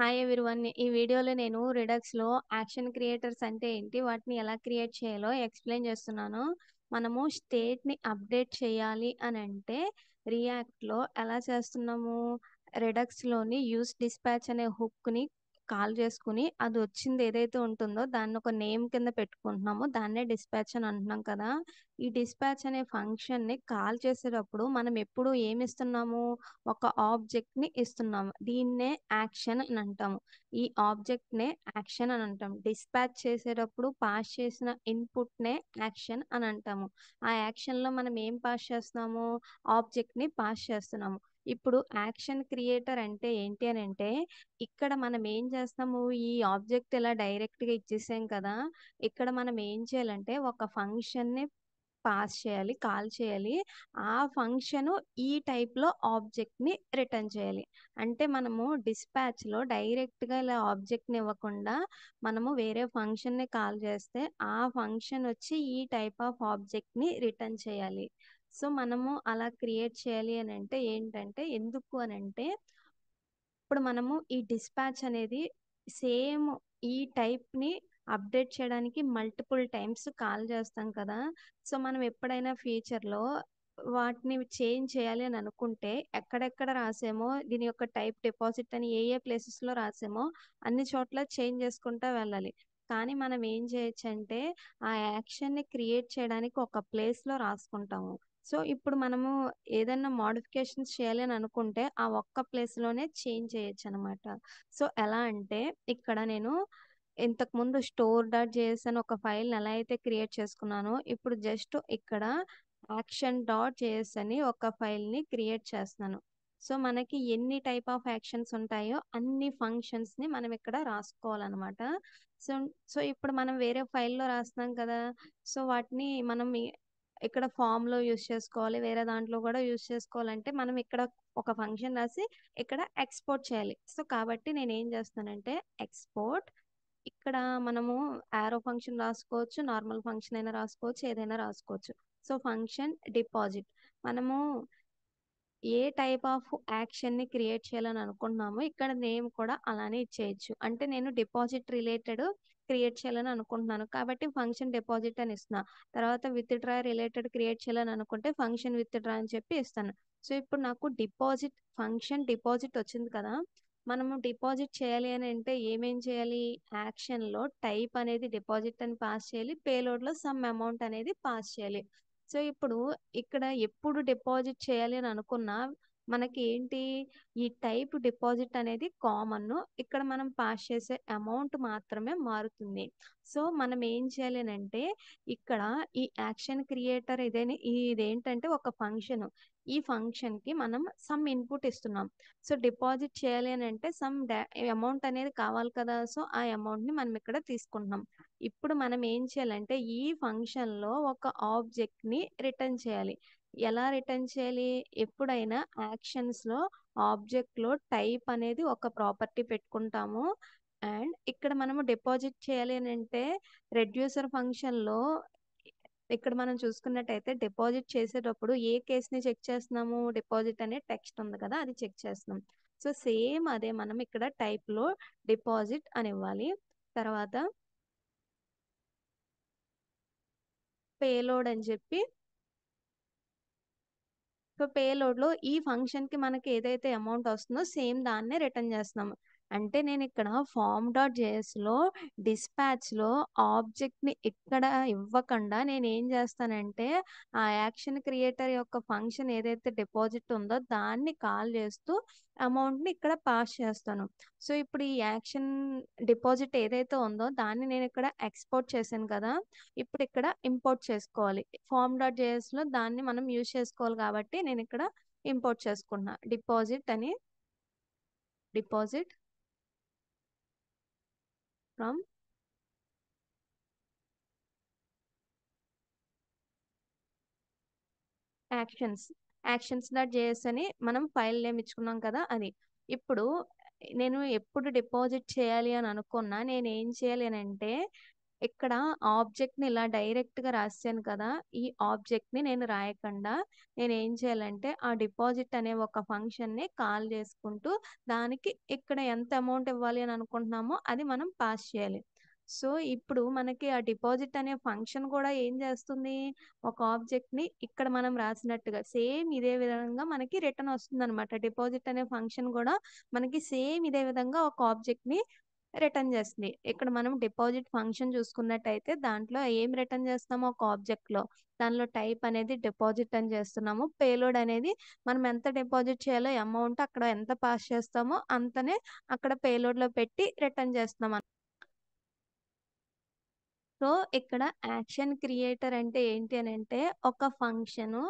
Hi one ఈ వీడియోలో నేను రిడక్స్లో యాక్షన్ క్రియేటర్స్ అంటే ఏంటి వాటిని ఎలా క్రియేట్ చేయాలో ఎక్స్ప్లెయిన్ చేస్తున్నాను మనము స్టేట్ని అప్డేట్ చేయాలి అని అంటే రియాక్ట్లో ఎలా చేస్తున్నాము రిడక్స్లోని యూస్ డిస్పాచ్ అనే హుక్ని కాల్ చేసుకుని అది వచ్చింది ఏదైతే ఉంటుందో దాన్ని ఒక నేమ్ కింద పెట్టుకుంటున్నామో దాన్నే డిస్పాచ్ అని అంటున్నాం కదా ఈ డిస్పాచ్ అనే ఫంక్షన్ ని కాల్ చేసేటప్పుడు మనం ఎప్పుడు ఏమి ఇస్తున్నాము ఒక ఆబ్జెక్ట్ ని ఇస్తున్నాము దీన్నే యాక్షన్ అని అంటాము ఈ ఆబ్జెక్ట్ నే యాక్షన్ అని అంటాం డిస్పాచ్ చేసేటప్పుడు పాస్ చేసిన ఇన్పుట్ నే యాక్షన్ అని అంటాము ఆ యాక్షన్ లో మనం ఏం పాస్ చేస్తున్నాము ఆబ్జెక్ట్ ని పాస్ చేస్తున్నాము ఇప్పుడు యాక్షన్ క్రియేటర్ అంటే ఏంటి అని అంటే ఇక్కడ మనం ఏం చేస్తాము ఈ ఆబ్జెక్ట్ ఇలా డైరెక్ట్ గా ఇచ్చేసాం కదా ఇక్కడ మనం ఏం చేయాలంటే ఒక ఫంక్షన్ ని పాస్ చేయాలి కాల్ చేయాలి ఆ ఫంక్షన్ ఈ టైప్లో ఆబ్జెక్ట్ని రిటర్న్ చేయాలి అంటే మనము డిస్పాచ్లో డైరెక్ట్గా ఇలా ఆబ్జెక్ట్ని ఇవ్వకుండా మనము వేరే ఫంక్షన్ని కాల్ చేస్తే ఆ ఫంక్షన్ వచ్చి ఈ టైప్ ఆఫ్ ఆబ్జెక్ట్ని రిటర్న్ చేయాలి సో మనము అలా క్రియేట్ చేయాలి అని అంటే ఏంటంటే ఎందుకు అని అంటే ఇప్పుడు మనము ఈ డిస్పాచ్ అనేది సేమ్ ఈ టైప్ని అప్డేట్ చేయడానికి మల్టిపుల్ టైమ్స్ కాల్ చేస్తాం కదా సో మనం ఎప్పుడైనా ఫ్యూచర్లో వాటిని చేంజ్ చేయాలి అని అనుకుంటే ఎక్కడెక్కడ రాసేమో దీని యొక్క టైప్ డిపాజిట్ అని ఏ ఏ ప్లేసెస్లో రాసేమో అన్ని చోట్ల చేంజ్ చేసుకుంటూ వెళ్ళాలి కానీ మనం ఏం చేయొచ్చు అంటే ఆ యాక్షన్ని క్రియేట్ చేయడానికి ఒక ప్లేస్లో రాసుకుంటాము సో ఇప్పుడు మనము ఏదైనా మోడిఫికేషన్స్ చేయాలి అని అనుకుంటే ఆ ఒక్క ప్లేస్లోనే చేంజ్ చేయొచ్చు అనమాట సో ఎలా అంటే ఇక్కడ నేను ఇంతకుముందు స్టోర్ డాట్ జేఎస్ అని ఒక ఫైల్ని ఎలా అయితే క్రియేట్ చేసుకున్నానో ఇప్పుడు జస్ట్ ఇక్కడ యాక్షన్ డాట్ జేఎస్ అని ఒక ఫైల్ని క్రియేట్ చేస్తున్నాను సో మనకి ఎన్ని టైప్ ఆఫ్ యాక్షన్స్ ఉంటాయో అన్ని ఫంక్షన్స్ని మనం ఇక్కడ రాసుకోవాలన్నమాట సో సో ఇప్పుడు మనం వేరే ఫైల్లో రాస్తున్నాం కదా సో వాటిని మనం ఇక్కడ ఫామ్ లో యూస్ చేసుకోవాలి వేరే దాంట్లో కూడా యూస్ చేసుకోవాలంటే మనం ఇక్కడ ఒక ఫంక్షన్ రాసి ఇక్కడ ఎక్స్పోర్ట్ చేయాలి సో కాబట్టి నేను ఏం చేస్తానంటే ఎక్స్పోర్ట్ ఇక్కడ మనము యారో ఫంక్షన్ రాసుకోవచ్చు నార్మల్ ఫంక్షన్ అయినా రాసుకోవచ్చు ఏదైనా రాసుకోవచ్చు సో ఫంక్షన్ డిపాజిట్ మనము ఏ టైప్ ఆఫ్ యాక్షన్ని క్రియేట్ చేయాలని అనుకుంటున్నామో ఇక్కడ నేమ్ కూడా అలానే ఇచ్చేయచ్చు అంటే నేను డిపాజిట్ రిలేటెడ్ క్రియేట్ చేయాలని అనుకుంటున్నాను కాబట్టి ఫంక్షన్ డిపాజిట్ అని ఇస్తున్నా తర్వాత విత్ డ్రా రిలేటెడ్ క్రియేట్ చేయాలని అనుకుంటే ఫంక్షన్ విత్ డ్రా అని చెప్పి ఇస్తాను సో ఇప్పుడు నాకు డిపాజిట్ ఫంక్షన్ డిపాజిట్ వచ్చింది కదా మనము డిపాజిట్ చేయాలి అని అంటే ఏమేం చేయాలి యాక్షన్లో టైప్ అనేది డిపాజిట్ అని పాస్ చేయాలి పేలోడ్లో సమ్ అమౌంట్ అనేది పాస్ చేయాలి సో ఇప్పుడు ఇక్కడ ఎప్పుడు డిపాజిట్ చేయాలి అని అనుకున్నా మనకి ఏంటి ఈ టైప్ డిపాజిట్ అనేది కామన్ ఇక్కడ మనం పాస్ చేసే అమౌంట్ మాత్రమే మారుతుంది సో మనం ఏం చేయాలి అంటే ఇక్కడ ఈ యాక్షన్ క్రియేటర్ ఇదేని ఇదేంటంటే ఒక ఫంక్షన్ ఈ ఫంక్షన్ కి మనం సమ్ ఇన్పుట్ ఇస్తున్నాం సో డిపాజిట్ చేయాలి అని అంటే సమ్ అమౌంట్ అనేది కావాలి కదా సో ఆ అమౌంట్ ని మనం ఇక్కడ తీసుకుంటున్నాం ఇప్పుడు మనం ఏం చేయాలంటే ఈ ఫంక్షన్ లో ఒక ఆబ్జెక్ట్ ని రిటర్న్ చేయాలి ఎలా రిటర్న్ చేయాలి ఎప్పుడైనా యాక్షన్స్లో ఆబ్జెక్ట్లో టైప్ అనేది ఒక ప్రాపర్టీ పెట్టుకుంటాము అండ్ ఇక్కడ మనము డిపాజిట్ చేయాలి అని అంటే రెడ్యూసర్ ఫంక్షన్లో ఇక్కడ మనం చూసుకున్నట్టయితే డిపాజిట్ చేసేటప్పుడు ఏ ని చెక్ చేస్తున్నాము డిపాజిట్ అనే టెక్స్ట్ ఉంది కదా అది చెక్ చేస్తున్నాం సో సేమ్ అదే మనం ఇక్కడ టైప్లో డిపాజిట్ అని ఇవ్వాలి తర్వాత పేలోడ్ అని చెప్పి సో పే లోడ్ లో ఈ ఫంక్షన్ కి మనకి ఏదైతే అమౌంట్ వస్తుందో సేమ్ దాన్నే రిటర్న్ చేస్తున్నాము అంటే నేను ఇక్కడ ఫార్మ్ డాట్ జేఎస్‌లో డిస్పాచ్‌లో ఆబ్జెక్ట్‌ని ఇవ్వకుండా నేను ఏం చేస్తానంటే ఆ యాక్షన్ క్రియేటర్ యొక్క ఫంక్షన్ ఏదైతే డిపాజిట్ ఉందో దాన్ని కాల్ అమౌంట్ అమౌంట్‌ని ఇక్కడ పాస్ చేస్తాను. సో, ఇప్పుడు ఈ యాక్షన్ డిపాజిట్ ఏదైతే ఉందో దాన్ని నేను ఇక్కడ ఎక్స్‌పోర్ట్ చేశాను కదా! ఇప్పుడు ఇక్కడ ఇంపోర్ట్ చేసుకోవాలి. ఫార్మ్ డాట్ జేఎస్‌లో దాన్ని మనం యూజ్ చేసుకోవాలి కాబట్టి నేను ఇక్కడ ఇంపోర్ట్ చేసుకుంటున్నా. డిపాజిట్ అని. Deposit from? Actions actions dot JS అని మనం ఫైల్ నేమ్ ఇచ్చుకున్నాం కదా అది ఇప్పుడు నేను ఎప్పుడు డిపాజిట్ చేయాలి అని అనుకున్నా నేను ఏం చేయాలి అంటే ఇక్కడ ఆబ్జెక్ట్ ని ఇలా డైరెక్ట్ గా రాశాను కదా ఈ ఆబ్జెక్ట్ ని నేను రాయకుండా నేను ఏం చేయాలంటే ఆ డిపాజిట్ అనే ఒక ఫంక్షన్ ని కాల్ చేసుకుంటూ దానికి ఇక్కడ ఎంత అమౌంట్ ఇవ్వాలి అని అనుకుంటున్నామో అది మనం పాస్ చేయాలి సో ఇప్పుడు మనకి ఆ డిపాజిట్ అనే ఫంక్షన్ కూడా ఏం చేస్తుంది ఒక ఆబ్జెక్ట్ ని ఇక్కడ మనం రాసినట్టుగా సేమ్ ఇదే విధంగా మనకి రిటర్న్ వస్తుంది అనమాట డిపాజిట్ అనే ఫంక్షన్ కూడా మనకి సేమ్ ఇదే విధంగా ఒక ఆబ్జెక్ట్ ని రిటర్న్ చేస్తుంది ఇక్కడ మనం డిపాజిట్ ఫంక్షన్ చూసుకున్నట్టయితే దాంట్లో ఏం రిటర్న్ చేస్తున్నాము ఒక ఆబ్జెక్ట్ లో దానిలో టైప్ అనేది డిపాజిట్ అని చేస్తున్నాము పేలోడ్ అనేది మనం ఎంత డిపాజిట్ చేయాలో అమౌంట్ అక్కడ ఎంత పాస్ చేస్తామో అంతనే అక్కడ పేలోడ్ లో పెట్టి రిటర్న్ చేస్తున్నాం సో ఇక్కడ యాక్షన్ క్రియేటర్ అంటే ఏంటి అని అంటే ఒక ఫంక్షను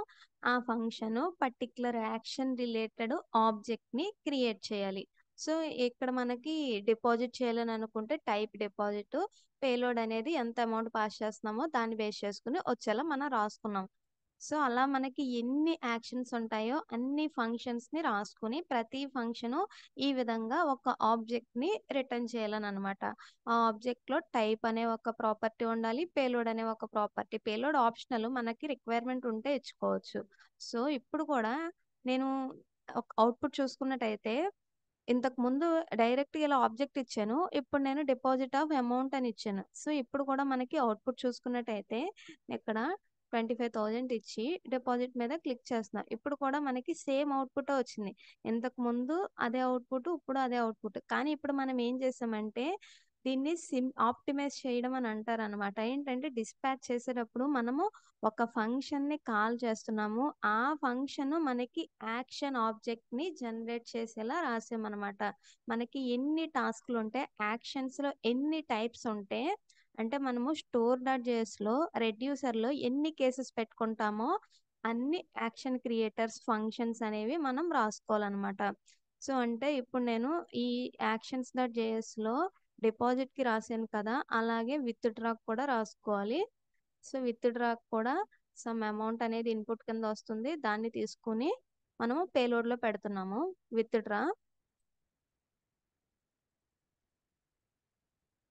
ఆ function particular action related object ని క్రియేట్ చేయాలి సో ఇక్కడ మనకి డిపాజిట్ చేయాలని అనుకుంటే టైప్ డిపాజిట్ పేలోడ్ అనేది ఎంత అమౌంట్ పాస్ చేస్తున్నామో దాన్ని బేస్ చేసుకుని వచ్చేలా మనం రాసుకున్నాం సో అలా మనకి ఎన్ని యాక్షన్స్ ఉంటాయో అన్ని ఫంక్షన్స్ ని రాసుకుని ప్రతి ఫంక్షన్ ఈ విధంగా ఒక ఆబ్జెక్ట్ ని రిటర్న్ చేయాలని అనమాట ఆ ఆబ్జెక్ట్ లో టైప్ అనే ఒక ప్రాపర్టీ ఉండాలి పేలోడ్ అనే ఒక ప్రాపర్టీ పేలోడ్ ఆప్షనల్ మనకి రిక్వైర్మెంట్ ఉంటే ఇచ్చుకోవచ్చు సో ఇప్పుడు కూడా నేను ఒక అవుట్పుట్ చూసుకున్నట్టయితే ఇంతకు ముందు డైరెక్ట్‌గా ఇలా ఆబ్జెక్ట్ ఇచ్చాను. ఇప్పుడు నేను డిపాజిట్ ఆఫ్ అమౌంట్ అని ఇచ్చాను. సో, ఇప్పుడు కూడా మనకి అవుట్‌పుట్ చూసుకున్నట్టయితే ఇక్కడ ట్వంటీ ఇచ్చి డిపాజిట్ మీద క్లిక్ చేస్తున్నా. ఇప్పుడు కూడా మనకి సేమ్ అవుట్పుట్ వచ్చింది. ఇంతకు ముందు అదే అవుట్‌పుట్, ఇప్పుడు అదే అవుట్‌పుట్. కానీ ఇప్పుడు మనం ఏం చేసామంటే దీన్ని సిమ్ ఆప్టిమైజ్ చేయడం అని అంటారు అనమాట ఏంటంటే డిస్పాచ్ చేసేటప్పుడు మనము ఒక ఫంక్షన్ని కాల్ చేస్తున్నాము ఆ ఫంక్షన్ మనకి యాక్షన్ ఆబ్జెక్ట్ని జనరేట్ చేసేలా రాసామన్నమాట మనకి ఎన్ని టాస్క్లు ఉంటే యాక్షన్స్లో ఎన్ని టైప్స్ ఉంటే అంటే మనము స్టోర్ డాట్ జేఎస్లో రెడ్యూసర్లో ఎన్ని కేసెస్ పెట్టుకుంటామో అన్ని యాక్షన్ క్రియేటర్స్ ఫంక్షన్స్ అనేవి మనం రాసుకోవాలన్నమాట సో అంటే ఇప్పుడు నేను ఈ యాక్షన్స్ డాట్ జేఎస్లో డిపాజిట్ కి రాసాను కదా అలాగే విత్ డ్రా కూడా రాసుకోవాలి సో విత్ డ్రా కూడా సమ్ అమౌంట్ అనేది ఇన్పుట్ కింద వస్తుంది దాన్ని తీసుకుని మనము పేలోడ్లో పెడుతున్నాము విత్ డ్రా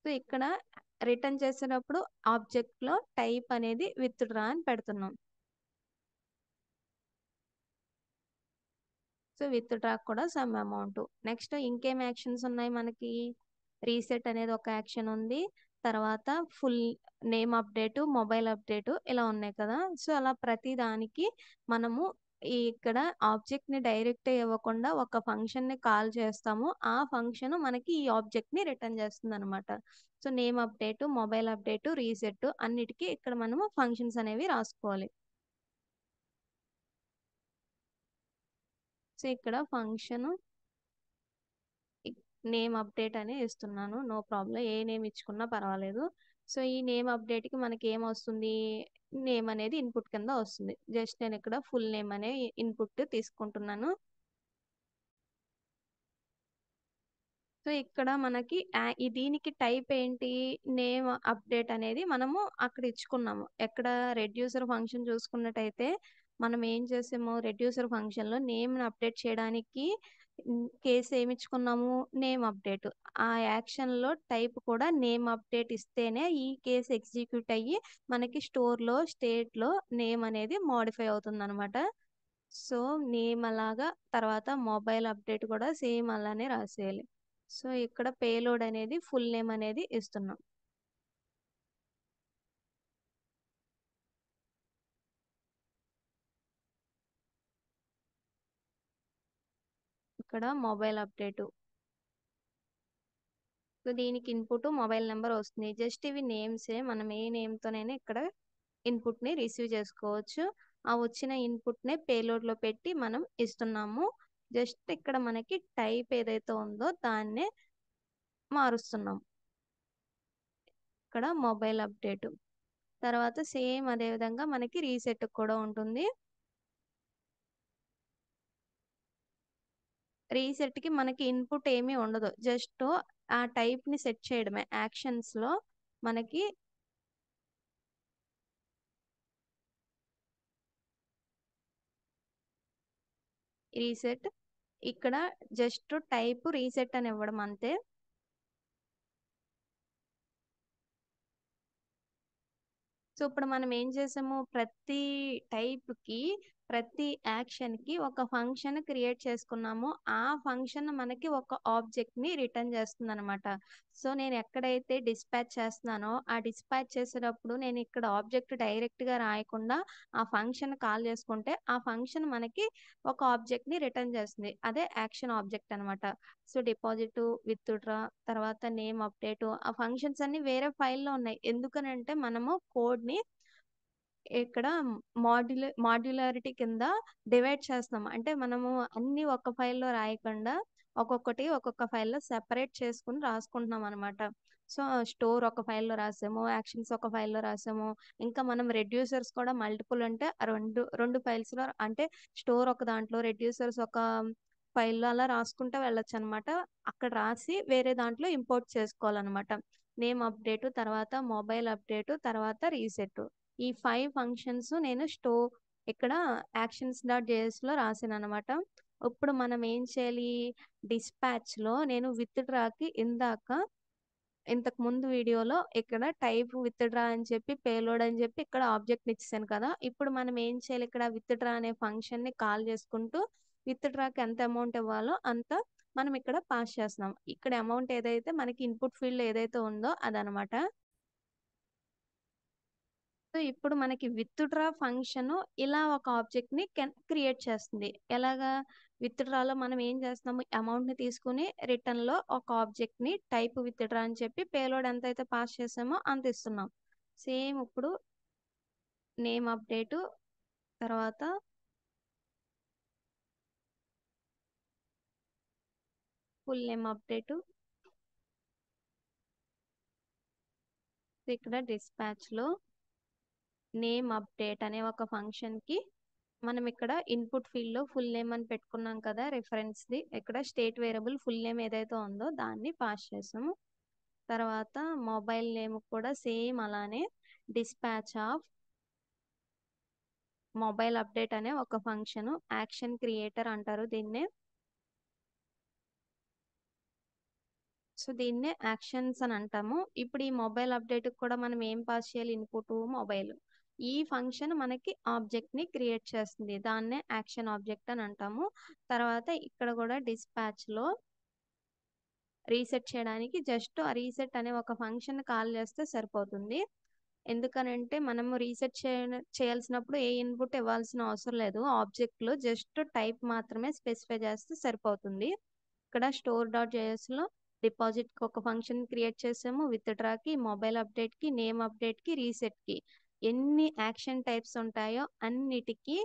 సో ఇక్కడ రిటర్న్ చేసినప్పుడు ఆబ్జెక్ట్లో టైప్ అనేది విత్ డ్రా అని పెడుతున్నాం సో విత్ డ్రా కూడా సమ్ అమౌంట్ నెక్స్ట్ ఇంకేం యాక్షన్స్ ఉన్నాయి మనకి రీసెట్ అనేది ఒక యాక్షన్ ఉంది తర్వాత full name update mobile update ఇలా ఉన్నాయి కదా సో అలా ప్రతి దానికి మనము ఇక్కడ ఆబ్జెక్ట్ని డైరెక్ట్ ఇవ్వకుండా ఒక ఫంక్షన్ని కాల్ చేస్తాము ఆ ఫంక్షన్ మనకి ఈ ఆబ్జెక్ట్ని రిటర్న్ చేస్తుంది అనమాట so name update mobile update reset అన్నిటికి ఇక్కడ మనము ఫంక్షన్స్ అనేవి రాసుకోవాలి సో ఇక్కడ ఫంక్షన్ నేమ్ అప్డేట్ అని ఇస్తున్నాను నో ప్రాబ్లం ఏ నేమ్ ఇచ్చుకున్నా పర్వాలేదు సో ఈ నేమ్ అప్డేట్కి మనకి ఏం వస్తుంది నేమ్ అనేది ఇన్పుట్ కింద వస్తుంది జస్ట్ నేను ఇక్కడ ఫుల్ నేమ్ అనే ఇన్పుట్ తీసుకుంటున్నాను సో ఇక్కడ మనకి దీనికి టైప్ ఏంటి నేమ్ అప్డేట్ అనేది మనము అక్కడ ఇచ్చుకున్నాము ఎక్కడ రెడ్యూసర్ ఫంక్షన్ చూసుకున్నట్టయితే మనం ఏం చేసాము రెడ్యూసర్ ఫంక్షన్లో నేమ్ని అప్డేట్ చేయడానికి కేసు ఏమిచ్చుకున్నాము నేమ్ అప్డేట్ ఆ యాక్షన్లో టైప్ కూడా నేమ్ అప్డేట్ ఇస్తేనే ఈ కేసు ఎగ్జిక్యూట్ అయ్యి మనకి స్టోర్లో స్టేట్లో నేమ్ అనేది మోడిఫై అవుతుంది అనమాట సో నేమ్ అలాగా తర్వాత మొబైల్ అప్డేట్ కూడా సేమ్ అలానే రాసేయాలి సో ఇక్కడ పేలోడ్ అనేది ఫుల్ నేమ్ అనేది ఇస్తున్నాం ఇక్కడ మొబైల్ అప్డేటు దీనికి ఇన్పుట్ మొబైల్ నెంబర్ వస్తుంది జస్ట్ ఇవి నేమ్సే మనం ఏ నేమ్తోనైనా ఇక్కడ ఇన్పుట్ని రిసీవ్ చేసుకోవచ్చు ఆ వచ్చిన ఇన్పుట్నే పేలోడ్లో పెట్టి మనం ఇస్తున్నాము జస్ట్ ఇక్కడ మనకి టైప్ ఏదైతే ఉందో దాన్నే మారుస్తున్నాం ఇక్కడ మొబైల్ అప్డేట్ తర్వాత సేమ్ అదేవిధంగా మనకి రీసెట్ కూడా ఉంటుంది రీసెట్ కి మనకి ఇన్పుట్ ఏమీ ఉండదు జస్ట్ ఆ టైప్ ని సెట్ చేయడమే యాక్షన్స్ లో మనకి రీసెట్ ఇక్కడ జస్ట్ టైప్ రీసెట్ అని ఇవ్వడం అంతే సో ఇప్పుడు మనం ఏం చేసాము ప్రతి టైప్కి ప్రతి యాక్షన్ కి ఒక ఫంక్షన్ క్రియేట్ చేసుకున్నామో ఆ ఫంక్షన్ మనకి ఒక ఆబ్జెక్ట్ ని రిటర్న్ చేస్తుంది అనమాట సో నేను ఎక్కడైతే డిస్పాచ్ చేస్తున్నానో ఆ డిస్పాచ్ చేసేటప్పుడు నేను ఇక్కడ ఆబ్జెక్ట్ డైరెక్ట్ గా రాయకుండా ఆ ఫంక్షన్ కాల్ చేసుకుంటే ఆ ఫంక్షన్ మనకి ఒక ఆబ్జెక్ట్ ని రిటర్న్ చేస్తుంది అదే యాక్షన్ ఆబ్జెక్ట్ అనమాట సో డిపాజిట్ విత్డ్రా తర్వాత నేమ్ అప్డేట్ ఆ ఫంక్షన్స్ అన్ని వేరే ఫైల్లో ఉన్నాయి ఎందుకనంటే మనము కోడ్ ని ఇక్కడ మాడ్యుల మాడ్యులారిటీ కింద డివైడ్ చేస్తున్నాం అంటే మనము అన్ని ఒక ఫైల్లో రాయకుండా ఒక్కొక్కటి ఒక్కొక్క ఫైల్లో సెపరేట్ చేసుకుని రాసుకుంటున్నాం అనమాట సో స్టోర్ ఒక ఫైల్లో రాసాము యాక్షన్స్ ఒక ఫైల్లో రాసాము ఇంకా మనం రెడ్యూసర్స్ కూడా మల్టిపుల్ అంటే రెండు రెండు ఫైల్స్లో అంటే స్టోర్ ఒక దాంట్లో రెడ్యూసర్స్ ఒక ఫైల్లో అలా రాసుకుంటే వెళ్ళొచ్చు అనమాట అక్కడ రాసి వేరే దాంట్లో ఇంపోర్ట్ చేసుకోవాలన్నమాట నేమ్ అప్డేటు తర్వాత మొబైల్ అప్డేటు తర్వాత రీసెట్ ఈ ఫైవ్ ఫంక్షన్స్ నేను స్టో ఇక్కడ యాక్షన్స్ డాట్ లో రాసాను అనమాట ఇప్పుడు మనం ఏం చేయాలి డిస్పాచ్ లో నేను విత్ డ్రాకి ఇందాక ఇంతకు ముందు వీడియోలో ఇక్కడ టైప్ విత్ డ్రా అని చెప్పి పేలోడ్ అని చెప్పి ఇక్కడ ఆబ్జెక్ట్ ఇచ్చేసాను కదా ఇప్పుడు మనం ఏం చేయాలి ఇక్కడ విత్ డ్రా అనే ఫంక్షన్ ని కాల్ చేసుకుంటూ విత్ డ్రాకి ఎంత అమౌంట్ ఇవ్వాలో అంత మనం ఇక్కడ పాస్ చేస్తున్నాం ఇక్కడ అమౌంట్ ఏదైతే మనకి ఇన్పుట్ ఫీల్డ్ ఏదైతే ఉందో అదనమాట సో ఇప్పుడు మనకి విత్ డ్రా ఫంక్షన్ ఇలా ఒక ఆబ్జెక్ట్ ని క్రియేట్ చేస్తుంది ఎలాగా విత్ డ్రాలో మనం ఏం చేస్తున్నాము అమౌంట్ ని తీసుకుని రిటర్న్ లో ఒక ఆబ్జెక్ట్ ని టైప్ విత్ డ్రా అని చెప్పి పేలోడ్ ఎంత అయితే పాస్ చేసామో అంత ఇస్తున్నాం సేమ్ ఇప్పుడు నేమ్ అప్డేట్ తర్వాత ఫుల్ నేమ్ అప్డేట్ ఇక్కడ డిస్పాచ్ లో నేమ్ అప్డేట్ అనే ఒక ఫంక్షన్కి మనం ఇక్కడ ఇన్పుట్ ఫీల్డ్లో ఫుల్ నేమ్ అని పెట్టుకున్నాం కదా రిఫరెన్స్ ది ఇక్కడ స్టేట్ వేరియబుల్ ఫుల్ నేమ్ ఏదైతే ఉందో దాన్ని పాస్ చేసాము తర్వాత మొబైల్ నేమ్ కూడా సేమ్ అలానే డిస్పాచ్ ఆఫ్ మొబైల్ అప్డేట్ అనే ఒక ఫంక్షన్ యాక్షన్ క్రియేటర్ అంటారు దీన్నే సో దీన్నే యాక్షన్స్ అని అంటాము ఇప్పుడు ఈ మొబైల్ అప్డేట్కి కూడా మనం ఏం పాస్ చేయాలి ఇన్పుట్ మొబైల్ ఈ ఫంక్షన్ మనకి ఆబ్జెక్ట్ ని క్రియేట్ చేస్తుంది దాన్నే యాక్షన్ ఆబ్జెక్ట్ అని అంటాము తర్వాత ఇక్కడ కూడా డిస్పాచ్ లో రీసెట్ చేయడానికి జస్ట్ ఆ రీసెట్ అనే ఒక ఫంక్షన్ కాల్ చేస్తే సరిపోతుంది ఎందుకనంటే మనము రీసెట్ చేయాల్సినప్పుడు ఏ ఇన్పుట్ ఇవ్వాల్సిన అవసరం లేదు ఆబ్జెక్ట్ లో జస్ట్ టైప్ మాత్రమే స్పెసిఫై చేస్తే సరిపోతుంది ఇక్కడ స్టోర్ డాట్ డిపాజిట్ కి ఒక ఫంక్షన్ క్రియేట్ చేసాము విత్ డ్రాకి మొబైల్ అప్డేట్ కి నేమ్ అప్డేట్ కి రీసెట్ కి ఎన్ని యాక్షన్ టైప్స్ ఉంటాయో అన్నిటికీ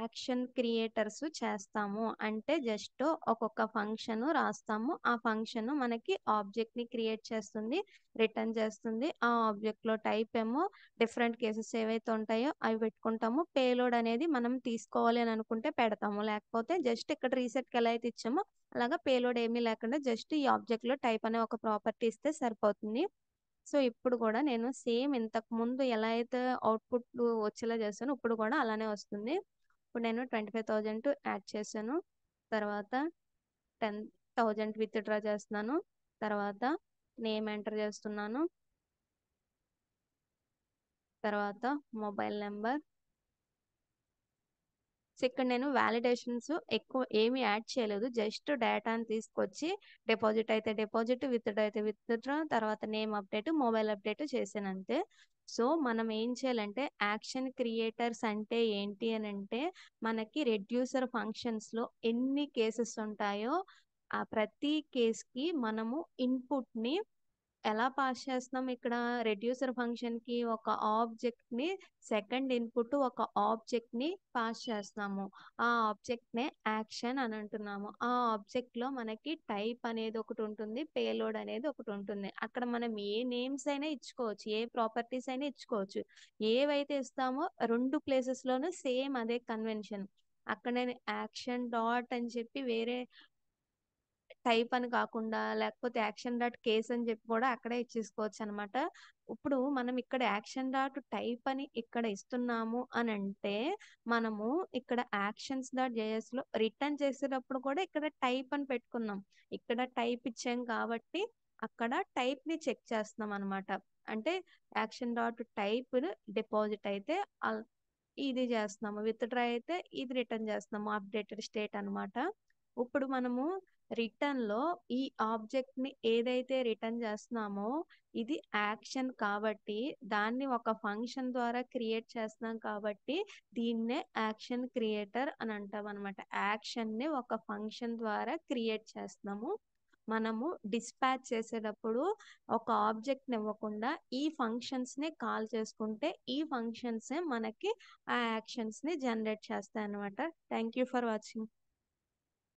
యాక్షన్ క్రియేటర్స్ చేస్తాము అంటే జస్ట్ ఒక్కొక్క ఫంక్షన్ రాస్తాము ఆ ఫంక్షన్ మనకి ఆబ్జెక్ట్ ని క్రియేట్ చేస్తుంది రిటర్న్ చేస్తుంది ఆ ఆబ్జెక్ట్ లో టైప్ ఏమో డిఫరెంట్ కేసెస్ ఏవైతే ఉంటాయో అవి పెట్టుకుంటాము పేలోడ్ అనేది మనం తీసుకోవాలి అని అనుకుంటే పెడతాము లేకపోతే జస్ట్ ఇక్కడ రీసెట్ ఎలా అయితే ఇచ్చామో అలాగా పేలోడ్ ఏమీ లేకుండా జస్ట్ ఈ ఆబ్జెక్ట్ లో టైప్ అనే ఒక ప్రాపర్టీ ఇస్తే సరిపోతుంది సో ఇప్పుడు కూడా నేను సేమ్ ఇంతకు ముందు ఎలా అయితే అవుట్పుట్ వచ్చేలా చేస్తానో ఇప్పుడు కూడా అలానే వస్తుంది ఇప్పుడు నేను ట్వంటీ ఫైవ్ యాడ్ చేశాను తర్వాత టెన్ థౌజండ్ విత్డ్రా చేస్తున్నాను తర్వాత నేమ్ ఎంటర్ చేస్తున్నాను తర్వాత మొబైల్ నెంబర్ సో ఇక్కడ నేను వ్యాలిడేషన్స్ ఎక్కువ ఏమి యాడ్ చేయలేదు జస్ట్ డేటాని తీసుకొచ్చి డిపాజిట్ అయితే డిపాజిట్ విత్డ్రా అయితే విత్డ్రా తర్వాత నేమ్ అప్డేట్ మొబైల్ అప్డేట్ చేశాను అంతే సో మనం ఏం చేయాలంటే యాక్షన్ క్రియేటర్స్ అంటే ఏంటి అని అంటే మనకి రెడ్యూసర్ ఫంక్షన్స్లో ఎన్ని కేసెస్ ఉంటాయో ఆ ప్రతి కేస్కి మనము ఇన్పుట్ని ఎలా పాస్ చేస్తున్నాం ఇక్కడ రెడ్యూసర్ ఫంక్షన్ కి ఒక ఆబ్జెక్ట్ ని సెకండ్ ఇన్పుట్ ఒక ఆబ్జెక్ట్ ని పాస్ చేస్తున్నాము ఆ ఆబ్జెక్ట్ నే యాక్షన్ అని అంటున్నాము ఆ ఆబ్జెక్ట్ లో మనకి టైప్ అనేది ఒకటి ఉంటుంది పేలోడ్ అనేది ఒకటి ఉంటుంది అక్కడ మనం ఏ నేమ్స్ అయినా ఇచ్చుకోవచ్చు ఏ ప్రాపర్టీస్ అయినా ఇచ్చుకోవచ్చు ఏవైతే ఇస్తామో రెండు ప్లేసెస్ లోనూ సేమ్ అదే కన్వెన్షన్ అక్కడ నేను యాక్షన్ డాట్ అని చెప్పి వేరే టైప్ అని కాకుండా లేకపోతే యాక్షన్ డాట్ కేస్ అని చెప్పి కూడా అక్కడే ఇచ్చేసుకోవచ్చు అనమాట ఇప్పుడు మనం ఇక్కడ యాక్షన్ డాట్ టైప్ అని ఇక్కడ ఇస్తున్నాము అని అంటే మనము ఇక్కడ యాక్షన్స్ డాట్ జేఎస్ లో రిటర్న్ చేసేటప్పుడు కూడా ఇక్కడ టైప్ అని పెట్టుకున్నాం ఇక్కడ టైప్ ఇచ్చాం కాబట్టి అక్కడ టైప్ ని చెక్ చేస్తున్నాం అనమాట అంటే యాక్షన్ డాట్ టైప్ డిపాజిట్ అయితే ఇది చేస్తున్నాము విత్డ్రా అయితే ఇది రిటర్న్ చేస్తున్నాము అప్డేటెడ్ స్టేట్ అనమాట ఇప్పుడు మనము రిటర్న్ లో ఈ ఆబ్జెక్ట్ ని ఏదైతే రిటర్న్ చేస్తున్నామో ఇది యాక్షన్ కాబట్టి దాన్ని ఒక ఫంక్షన్ ద్వారా క్రియేట్ చేస్తున్నాం కాబట్టి దీన్నే యాక్షన్ క్రియేటర్ అని అంటాం అనమాట యాక్షన్ ని ఒక ఫంక్షన్ ద్వారా క్రియేట్ చేస్తున్నాము మనము డిస్పాచ్ చేసేటప్పుడు ఒక ఆబ్జెక్ట్ ఇవ్వకుండా ఈ ఫంక్షన్స్ ని కాల్ చేసుకుంటే ఈ ఫంక్షన్స్ మనకి ఆ యాక్షన్స్ ని జనరేట్ చేస్తాయి అనమాట థ్యాంక్ యూ ఫర్ వాచింగ్